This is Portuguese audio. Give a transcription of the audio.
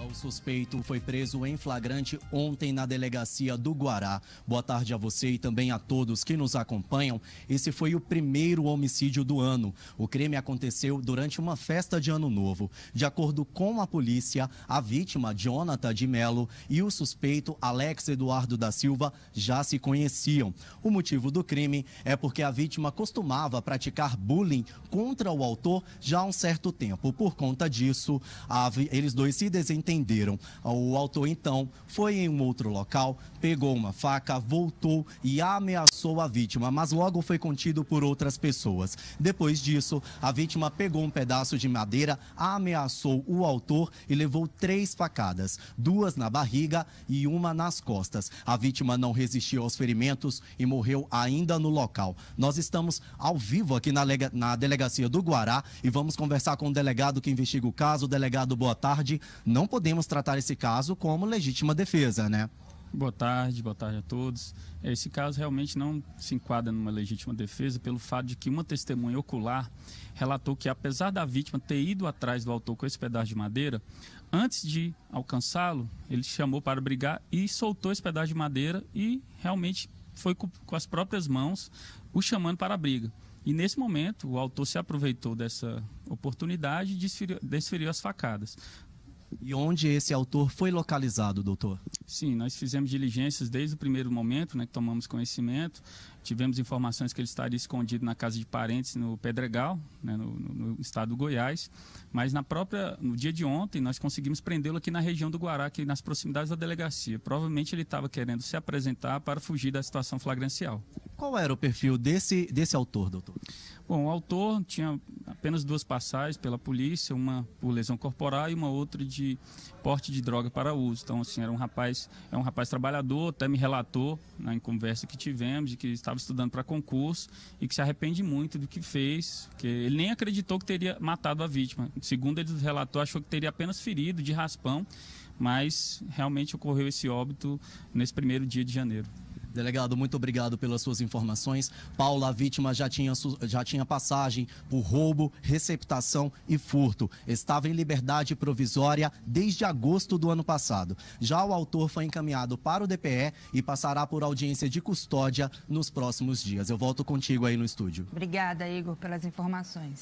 O suspeito foi preso em flagrante ontem na delegacia do Guará. Boa tarde a você e também a todos que nos acompanham. Esse foi o primeiro homicídio do ano. O crime aconteceu durante uma festa de Ano Novo. De acordo com a polícia, a vítima, Jonathan de Melo, e o suspeito, Alex Eduardo da Silva, já se conheciam. O motivo do crime é porque a vítima costumava praticar bullying contra o autor já há um certo tempo. Por conta disso, eles dois se desentenderam entenderam. O autor, então, foi em um outro local, pegou uma faca, voltou e ameaçou a vítima, mas logo foi contido por outras pessoas. Depois disso, a vítima pegou um pedaço de madeira, ameaçou o autor e levou três facadas, duas na barriga e uma nas costas. A vítima não resistiu aos ferimentos e morreu ainda no local. Nós estamos ao vivo aqui na, na delegacia do Guará e vamos conversar com o delegado que investiga o caso. Delegado, boa tarde. Não podemos tratar esse caso como legítima defesa, né? Boa tarde, boa tarde a todos. É, esse caso realmente não se enquadra numa legítima defesa pelo fato de que uma testemunha ocular relatou que, apesar da vítima ter ido atrás do autor com esse pedaço de madeira, antes de alcançá-lo, ele chamou para brigar e soltou esse pedaço de madeira e realmente foi com, as próprias mãos o chamando para a briga. E nesse momento, o autor se aproveitou dessa oportunidade e desferiu, desferiu as facadas. E onde esse autor foi localizado, doutor? Sim, nós fizemos diligências desde o primeiro momento, né, que tomamos conhecimento. Tivemos informações que ele estaria escondido na casa de parentes no Pedregal, né, no, no, estado do Goiás. Mas na própria, no dia de ontem, nós conseguimos prendê-lo aqui na região do Guará, aqui nas proximidades da delegacia. Provavelmente ele estava querendo se apresentar para fugir da situação flagrancial. Qual era o perfil desse, desse autor, doutor? Bom, o autor tinha apenas duas passagens pela polícia, uma por lesão corporal e uma outra de porte de droga para uso. Então, assim, era um rapaz, é um rapaz trabalhador, até me relatou né, em conversa que tivemos de que estava estudando para concurso e que se arrepende muito do que fez, que ele nem acreditou que teria matado a vítima. Segundo ele relatou, achou que teria apenas ferido de raspão, mas realmente ocorreu esse óbito nesse primeiro dia de janeiro. Delegado, muito obrigado pelas suas informações. Paula, a vítima já tinha, já tinha passagem por roubo, receptação e furto. Estava em liberdade provisória desde agosto do ano passado. Já o autor foi encaminhado para o DPE e passará por audiência de custódia nos próximos dias. Eu volto contigo aí no estúdio. Obrigada, Igor, pelas informações.